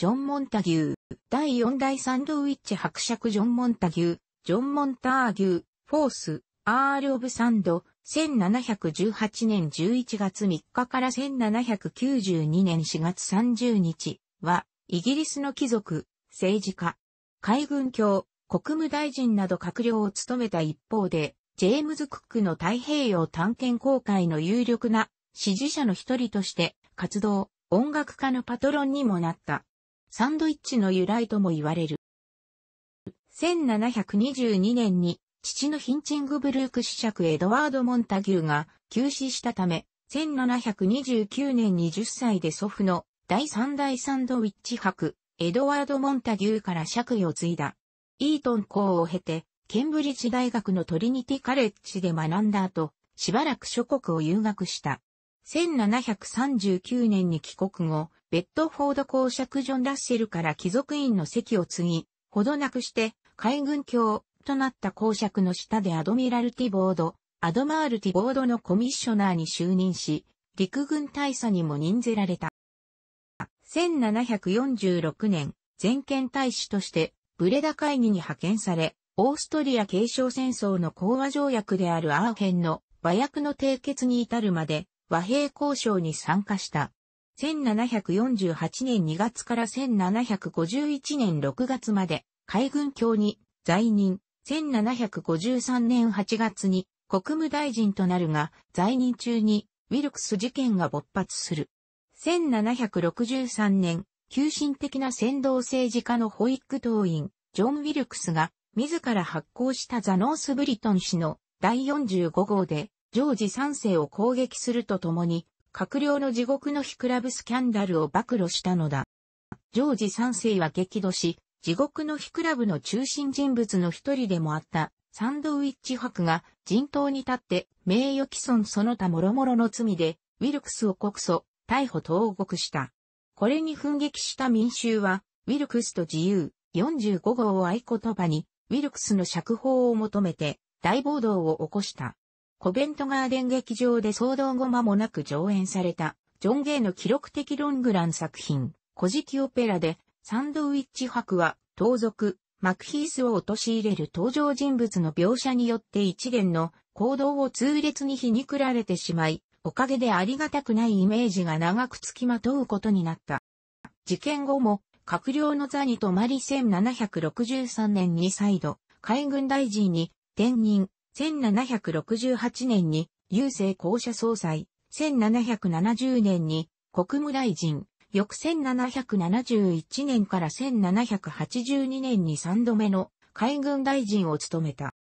ジョン・モンタギュー、第4代サンドウィッチ伯爵ジョン・モンタギュー、ジョン・モンターギュー、フォース、アール・オブ・サンド、1718年11月3日から1792年4月30日は、イギリスの貴族、政治家、海軍卿、国務大臣など閣僚を務めた一方で、ジェームズ・クックの太平洋探検公会の有力な支持者の一人として活動、音楽家のパトロンにもなった。サンドイッチの由来とも言われる。1722年に父のヒンチングブルーク子爵エドワード・モンタギューが急死したため、1729年に10歳で祖父の第3代サンドウィッチ博、エドワード・モンタギューから爵位を継いだ。イートン校を経て、ケンブリッジ大学のトリニティカレッジで学んだ後、しばらく諸国を遊学した。1739年に帰国後、ベッドフォード公爵ジョン・ラッセルから貴族院の席を継ぎ、ほどなくして海軍卿となった公爵の下でアドミラルティボード、アドマールティボードのコミッショナーに就任し、陸軍大佐にも任ぜられた。1746年、全権大使としてブレダ会議に派遣され、オーストリア継承戦争の講和条約であるアーヘンの和訳の締結に至るまで和平交渉に参加した。1748年2月から1751年6月まで海軍卿に在任。1753年8月に国務大臣となるが、在任中にウィルクス事件が勃発する。1763年、急進的な先導政治家の保育党員、ジョン・ウィルクスが自ら発行したザ・ノース・ブリトン氏の第45号でジョージ3世を攻撃するとともに、閣僚の地獄の日クラブスキャンダルを暴露したのだ。ジョージ3世は激怒し、地獄の日クラブの中心人物の一人でもあったサンドウィッチ博が人頭に立って名誉毀損その他諸々の罪でウィルクスを告訴、逮捕投獄した。これに奮撃した民衆は、ウィルクスと自由45号を合言葉に、ウィルクスの釈放を求めて大暴動を起こした。コベントガーデン劇場で騒動後間もなく上演された、ジョン・ゲイの記録的ロングラン作品、古事記オペラで、サンドウィッチ博は、盗賊、マクヒースを陥れる登場人物の描写によって一連の行動を痛烈に皮肉られてしまい、おかげでありがたくないイメージが長くつきまとうことになった。事件後も、閣僚の座に泊まり1763年に再度、海軍大臣に転任、1768年に郵政公社総裁、1770年に国務大臣、翌1771年から1782年に3度目の海軍大臣を務めた。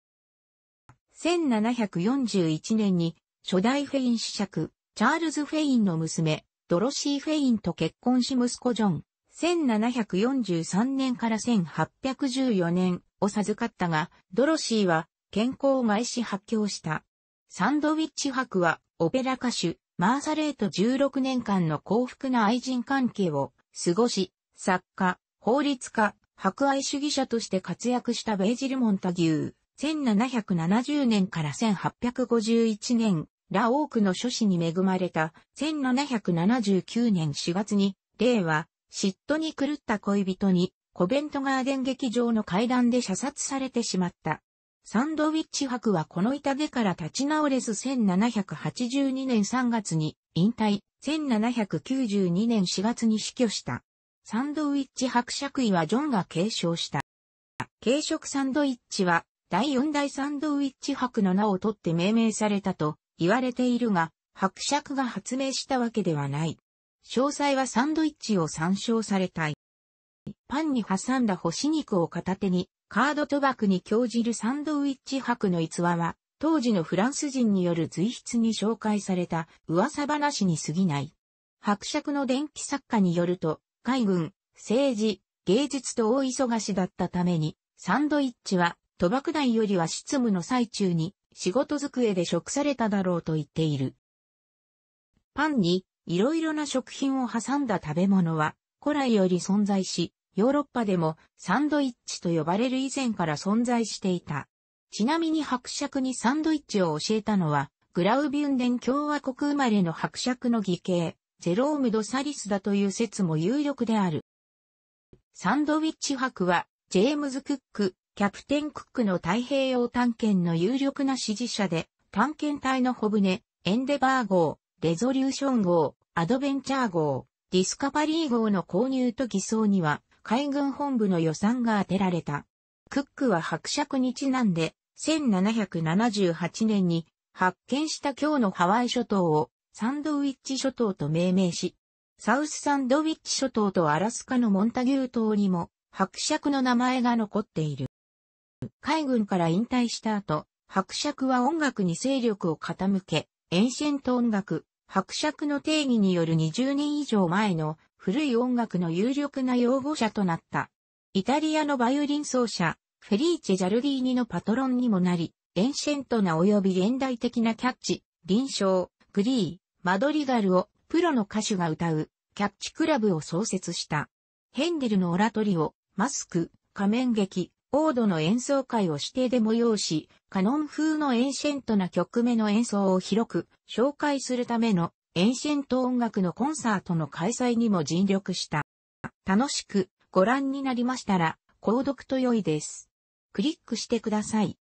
1741年に初代フェイン子爵、チャールズ・フェインの娘、ドロシー・フェインと結婚し息子ジョン、1743年から1814年を授かったが、ドロシーは健康を毎し発狂した。サンドウィッチ博は、オペラ歌手、マーサレート16年間の幸福な愛人関係を過ごし、作家、法律家、博愛主義者として活躍したベージル・モンタギュー。1770年から1851年、ラオークの諸子に恵まれた1779年4月に、例は嫉妬に狂った恋人にコベントガーデン劇場の階段で射殺されてしまった。サンドウィッチ博はこの痛から立ち直れず1782年3月に引退、1792年4月に死去した。サンドウィッチ伯爵位はジョンが継承した。軽食サンドウィッチは第4代サンドウィッチ博の名を取って命名されたと言われているが、伯爵が発明したわけではない。詳細はサンドイッチを参照されたい。パンに挟んだ干し肉を片手に、カード賭博に興じるサンドウィッチ博の逸話は、当時のフランス人による随筆に紹介された噂話に過ぎない。伯爵の電気作家によると、海軍、政治、芸術と大忙しだったために、サンドイッチは賭博台よりは執務の最中に仕事机で食されただろうと言っている。パンにいろいろな食品を挟んだ食べ物は古来より存在し、ヨーロッパでもサンドイッチと呼ばれる以前から存在していた。ちなみに伯爵にサンドイッチを教えたのは、グラウビュンデン共和国生まれの伯爵の義兄、ゼローム・ド・サリスだという説も有力である。サンドウィッチ伯は、ジェームズ・クック、キャプテン・クックの太平洋探検の有力な支持者で、探検隊の小舟、エンデバー号、レゾリューション号、アドベンチャー号、ディスカバリー号の購入と偽装には、海軍本部の予算が当てられた。クックは伯爵にちなんで、1778年に発見した今日のハワイ諸島をサンドウィッチ諸島と命名し、サウスサンドウィッチ諸島とアラスカのモンタギュー島にも伯爵の名前が残っている。海軍から引退した後、伯爵は音楽に勢力を傾け、エンシェント音楽、伯爵の定義による20年以上前の古い音楽の有力な擁護者となった。イタリアのバイオリン奏者、フェリーチェ・ジャルディーニのパトロンにもなり、エンシェントな及び現代的なキャッチ、臨床、グリー、マドリガルをプロの歌手が歌う、キャッチクラブを創設した。ヘンデルのオラトリオ、マスク、仮面劇、オードの演奏会を指定で催し、カノン風のエンシェントな曲目の演奏を広く紹介するためのエンシェント音楽のコンサートの開催にも尽力した。楽しくご覧になりましたら、購読と良いです。クリックしてください。